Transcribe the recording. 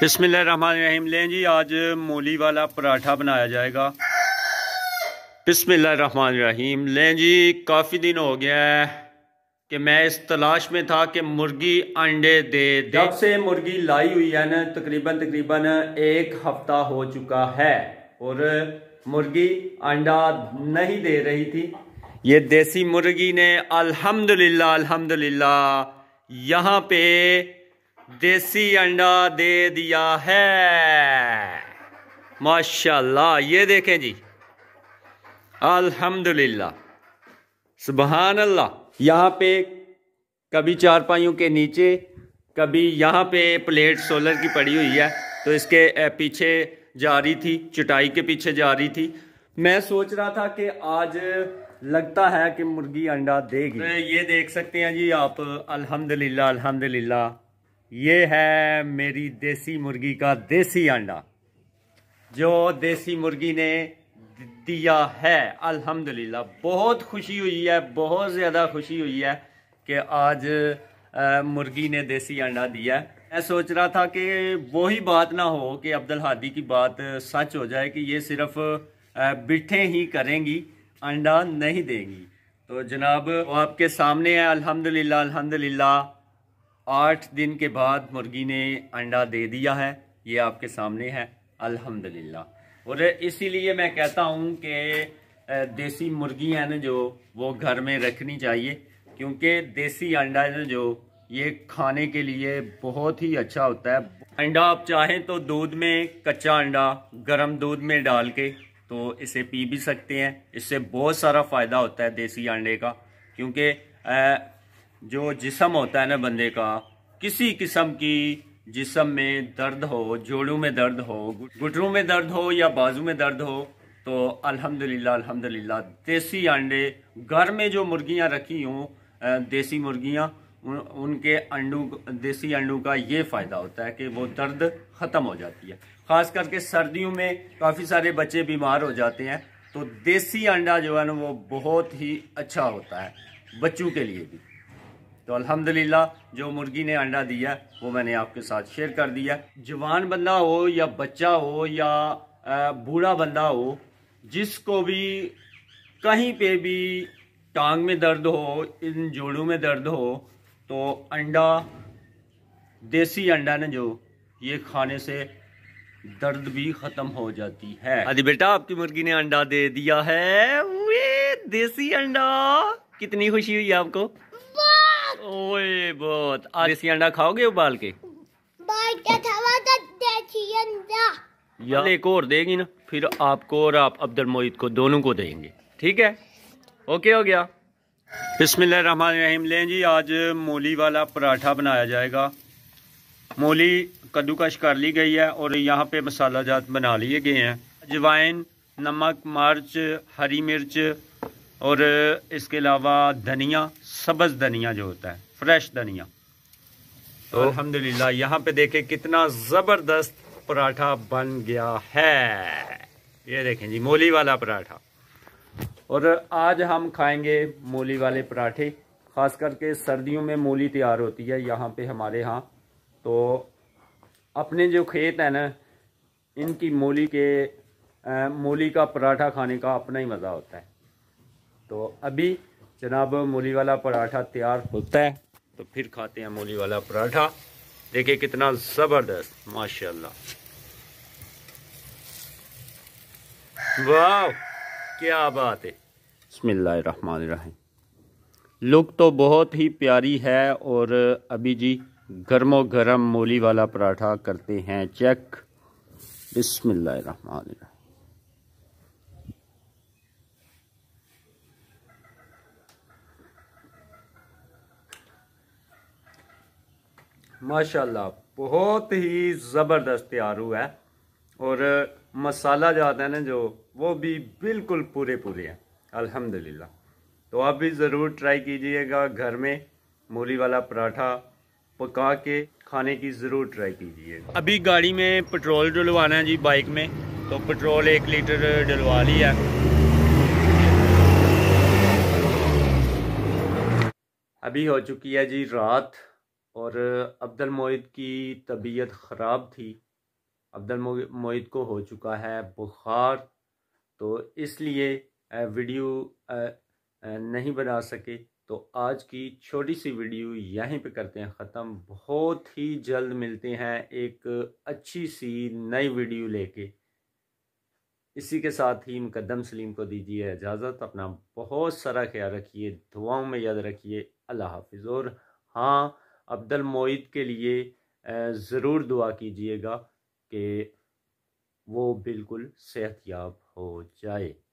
बिसमीम लें जी आज मूली वाला पराठा बनाया जाएगा बिसमीम लें जी काफ़ी दिन हो गया है कि मैं इस तलाश में था कि मुर्गी अंडे दे दे जब से मुर्गी लाई हुई है ना तकरीबन तकरीबन एक हफ्ता हो चुका है और मुर्गी अंडा नहीं दे रही थी ये देसी मुर्गी ने अल्हम्दुलिल्लाह अल्हम्दुलिल्लाह यहाँ पे देसी अंडा दे दिया है माशाल्लाह ये देखें जी अल्हम्दुलिल्लाह सुबहान अल्लाह यहाँ पे कभी चारपाइयों के नीचे कभी यहाँ पे प्लेट सोलर की पड़ी हुई है तो इसके पीछे जा रही थी चटाई के पीछे जा रही थी मैं सोच रहा था कि आज लगता है कि मुर्गी अंडा देगी तो ये देख सकते हैं जी आप अल्हम्दुलिल्लाह अल्हम्दुलिल्लाह ये है मेरी देसी मुर्गी का देसी अंडा जो देसी मुर्गी ने दिया है अल्हम्दुलिल्लाह बहुत खुशी हुई है बहुत ज़्यादा खुशी हुई है कि आज मुर्गी ने देसी अंडा दिया है मैं सोच रहा था कि वही बात ना हो कि अब्दुल हादी की बात सच हो जाए कि ये सिर्फ बिठे ही करेंगी अंडा नहीं देंगी तो जनाब आपके सामने है अल्हम्दुलिल्लाह अल्हम्दुलिल्लाह आठ दिन के बाद मुर्गी ने अंडा दे दिया है ये आपके सामने है अल्हम्दुलिल्लाह और इसीलिए मैं कहता हूँ कि देसी मुर्गी है ना जो वो घर में रखनी चाहिए क्योंकि देसी अंडा है ना जो ये खाने के लिए बहुत ही अच्छा होता है अंडा आप चाहें तो दूध में कच्चा अंडा गर्म दूध में डाल के तो इसे पी भी सकते हैं इससे बहुत सारा फ़ायदा होता है देसी अंडे का क्योंकि जो जिसम होता है ना बंदे का किसी किस्म की जिसम में दर्द हो जोड़ों में दर्द हो घुटनों में दर्द हो या बाजू में दर्द हो तो अल्हम्दुलिल्लाह अल्हम्दुलिल्लाह देसी अंडे घर में जो मुर्गियां रखी हों देसी मुर्गियां उन, उनके अंडों देसी अंडों का ये फ़ायदा होता है कि वो दर्द ख़त्म हो जाती है ख़ास करके सर्दियों में काफ़ी सारे बच्चे बीमार हो जाते हैं तो देसी अंडा जो है ना वो बहुत ही अच्छा होता है बच्चों के लिए भी तो अल्हम्दुलिल्लाह जो मुर्गी ने अंडा दिया वो मैंने आपके साथ शेयर कर दिया जवान बंदा हो या बच्चा हो या बूढ़ा बंदा हो जिसको भी कहीं पे भी टांग में दर्द हो इन जोड़ों में दर्द हो तो अंडा देसी अंडा ना जो ये खाने से दर्द भी ख़त्म हो जाती है अरे बेटा आपकी मुर्गी ने अंडा दे दिया है वे देसी अंडा कितनी खुशी हुई आपको ओए बहुत आज देसी अंडा खाओगे उबाल के तो या हाँ। एक और देगी ना फिर आपको और आप अब्दुल मोहित को दोनों को देंगे ठीक है ओके हो गया रहीम लें जी आज मूली वाला पराठा बनाया जाएगा मूली कद्दूकश कर ली गई है और यहाँ पे मसाला जात बना लिए गए हैं अजवाइन नमक मिर्च हरी मिर्च और इसके अलावा धनिया सब्ज़ धनिया जो होता है फ्रेश धनिया तो अलहमदिल्ला यहाँ पे देखें कितना ज़बरदस्त पराठा बन गया है ये देखें जी मूली वाला पराठा और आज हम खाएंगे मूली वाले पराठे ख़ास करके सर्दियों में मूली तैयार होती है यहाँ पे हमारे यहाँ तो अपने जो खेत है ना इनकी मूली के मूली का पराठा खाने का अपना ही मज़ा होता है तो अभी जनाब मूली वाला पराठा तैयार होता है तो फिर खाते हैं मूली वाला पराठा देखिए कितना ज़बरदस्त माशाल्लाह वाह क्या बात है बसमिल्लाम लुक तो बहुत ही प्यारी है और अभी जी गर्मो गर्म मूली वाला पराठा करते हैं चेक बसमिल्लाम माशाल्लाह बहुत ही ज़बरदस्त तैयार हुआ है और मसाला आता है ना जो वो भी बिल्कुल पूरे पूरे हैं अल्हम्दुलिल्लाह तो आप भी ज़रूर ट्राई कीजिएगा घर में मूली वाला पराठा पका के खाने की ज़रूर ट्राई कीजिएगा अभी गाड़ी में पेट्रोल डलवाना है जी बाइक में तो पेट्रोल एक लीटर डलवा लिया अभी हो चुकी है जी रात और अब्दुल मोहित की तबीयत ख़राब थी अब्दुल मोहित को हो चुका है बुखार तो इसलिए वीडियो नहीं बना सके तो आज की छोटी सी वीडियो यहीं पे करते हैं ख़त्म बहुत ही जल्द मिलते हैं एक अच्छी सी नई वीडियो लेके इसी के साथ ही मुकदम सलीम को दीजिए इजाज़त अपना बहुत सारा ख्याल रखिए दुआओं में याद रखिए अल्लाह हाफिज़ और हाँ अब्दुल मोईद के लिए ज़रूर दुआ कीजिएगा कि वो बिल्कुल सेहतियाब हो जाए